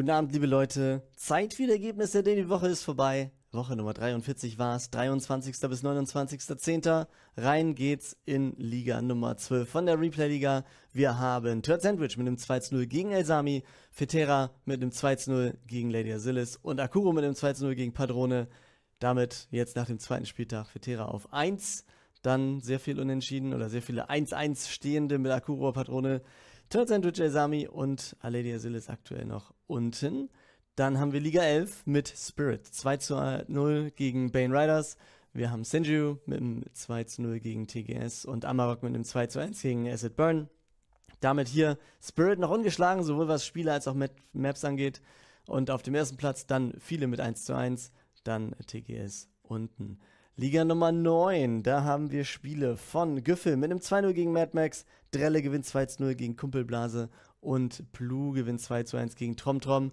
Guten Abend, liebe Leute. Zeit für die Ergebnisse, denn die Woche ist vorbei. Woche Nummer 43 war es, 23. bis 29.10. Rein geht's in Liga Nummer 12 von der Replay-Liga. Wir haben Turt Sandwich mit einem 2-0 gegen Elsami, Fetera mit einem 2-0 gegen Lady Asilis und Akuro mit einem 2-0 gegen Padrone. Damit jetzt nach dem zweiten Spieltag Fetera auf 1. Dann sehr viel unentschieden oder sehr viele 1-1 stehende mit Akuro Padrone Tarzan Jami und Aledia Sil aktuell noch unten. Dann haben wir Liga 11 mit Spirit. 2 zu 0 gegen Bane Riders. Wir haben Senju mit einem 2 zu 0 gegen TGS und Amarok mit einem 2 zu 1 gegen Acid Burn. Damit hier Spirit noch ungeschlagen, sowohl was Spiele als auch Maps angeht. Und auf dem ersten Platz dann viele mit 1 zu 1, dann TGS unten. Liga Nummer 9, da haben wir Spiele von Güffel mit einem 2-0 gegen Mad Max, Drelle gewinnt 2-0 gegen Kumpelblase und Plu gewinnt 2-1 gegen Tromtrom.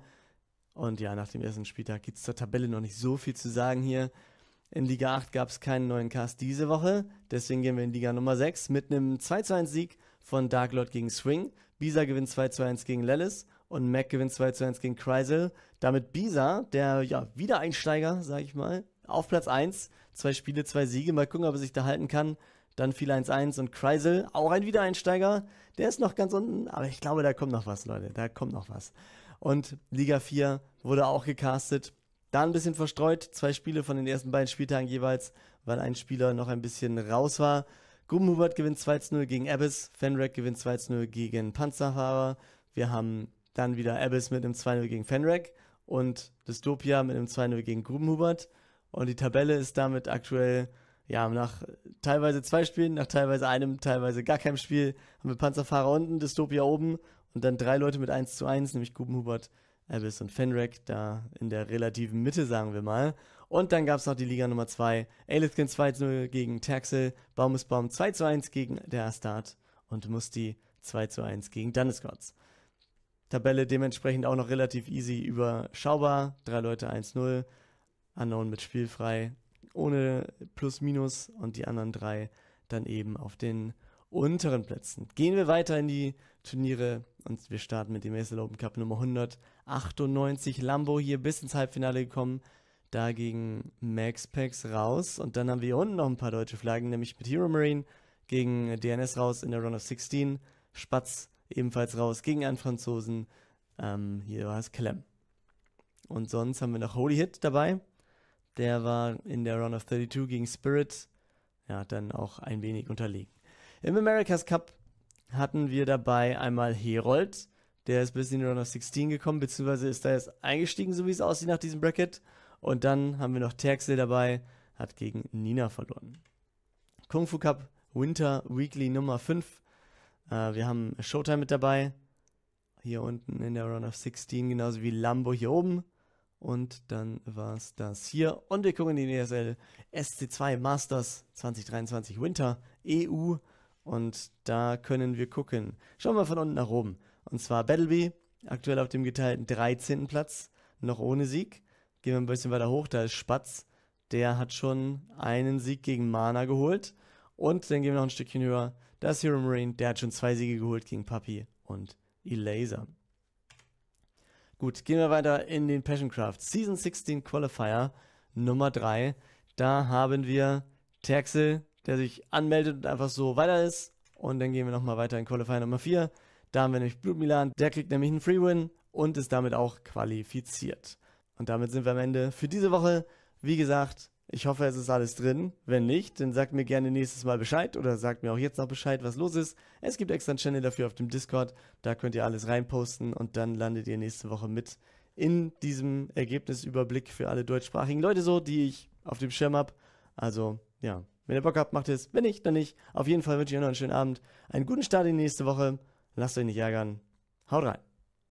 Und ja, nach dem ersten Spieltag gibt es zur Tabelle noch nicht so viel zu sagen hier. In Liga 8 gab es keinen neuen Cast diese Woche, deswegen gehen wir in Liga Nummer 6 mit einem 2-1-Sieg von Darklord gegen Swing. Bisa gewinnt 2-1 gegen Lellis und Mac gewinnt 2-1 gegen Chrysal. Damit Bisa, der ja Wiedereinsteiger, sag ich mal, auf Platz 1. Zwei Spiele, zwei Siege. Mal gucken, ob er sich da halten kann. Dann viel 1-1 und Kreisel, auch ein Wiedereinsteiger. Der ist noch ganz unten, aber ich glaube, da kommt noch was, Leute. Da kommt noch was. Und Liga 4 wurde auch gecastet. Da ein bisschen verstreut, zwei Spiele von den ersten beiden Spieltagen jeweils, weil ein Spieler noch ein bisschen raus war. Grubenhubert gewinnt 2-0 gegen Abbas, Fenrec gewinnt 2-0 gegen Panzerfahrer. Wir haben dann wieder Abbas mit einem 2-0 gegen Fenrec und Dystopia mit einem 2-0 gegen Grubenhubert. Und die Tabelle ist damit aktuell, ja, nach teilweise zwei Spielen, nach teilweise einem, teilweise gar keinem Spiel, haben wir Panzerfahrer unten, Dystopia oben und dann drei Leute mit 1 zu 1, nämlich Grubenhubert, Abyss und Fenrek, da in der relativen Mitte, sagen wir mal. Und dann gab es noch die Liga Nummer 2, Elithkin 2 zu 0 gegen Terxel, Baumesbaum 2 zu 1 gegen der Astart und Musti 2 zu 1 gegen Dunneskotz. Tabelle dementsprechend auch noch relativ easy überschaubar. Drei Leute 1-0. Unknown mit Spielfrei ohne Plus-Minus und die anderen drei dann eben auf den unteren Plätzen. Gehen wir weiter in die Turniere und wir starten mit dem ASL Open Cup Nummer 198. Lambo hier bis ins Halbfinale gekommen, dagegen Max Pax raus und dann haben wir hier unten noch ein paar deutsche Flaggen, nämlich mit Hero Marine gegen DNS raus in der Run of 16, Spatz ebenfalls raus gegen einen Franzosen, ähm, hier war es Clem. Und sonst haben wir noch Holy Hit dabei, der war in der Round of 32 gegen Spirit ja, dann auch ein wenig unterlegen. Im America's Cup hatten wir dabei einmal Herold, der ist bis in die Round of 16 gekommen, beziehungsweise ist da jetzt eingestiegen, so wie es aussieht nach diesem Bracket. Und dann haben wir noch Terxel dabei, hat gegen Nina verloren. Kung Fu Cup Winter Weekly Nummer 5. Äh, wir haben Showtime mit dabei, hier unten in der Round of 16, genauso wie Lambo hier oben. Und dann war es das hier. Und wir gucken in die ESL SC2 Masters 2023 Winter EU. Und da können wir gucken. Schauen wir von unten nach oben. Und zwar Battleby, aktuell auf dem geteilten 13. Platz, noch ohne Sieg. Gehen wir ein bisschen weiter hoch, da ist Spatz. Der hat schon einen Sieg gegen Mana geholt. Und dann gehen wir noch ein Stückchen höher. Da ist Hero Marine, der hat schon zwei Siege geholt gegen Papi und Elaser. Gut, gehen wir weiter in den Passion Craft. Season 16 Qualifier Nummer 3. Da haben wir Terxel, der sich anmeldet und einfach so weiter ist. Und dann gehen wir nochmal weiter in Qualifier Nummer 4. Da haben wir nämlich Blut Milan. Der kriegt nämlich einen Free Win und ist damit auch qualifiziert. Und damit sind wir am Ende für diese Woche. Wie gesagt, ich hoffe, es ist alles drin. Wenn nicht, dann sagt mir gerne nächstes Mal Bescheid oder sagt mir auch jetzt noch Bescheid, was los ist. Es gibt extra einen Channel dafür auf dem Discord. Da könnt ihr alles reinposten und dann landet ihr nächste Woche mit in diesem Ergebnisüberblick für alle deutschsprachigen Leute so, die ich auf dem Schirm habe. Also, ja. Wenn ihr Bock habt, macht es. Wenn nicht, dann nicht. Auf jeden Fall wünsche ich euch noch einen schönen Abend, einen guten Start in die nächste Woche. Lasst euch nicht ärgern. Haut rein.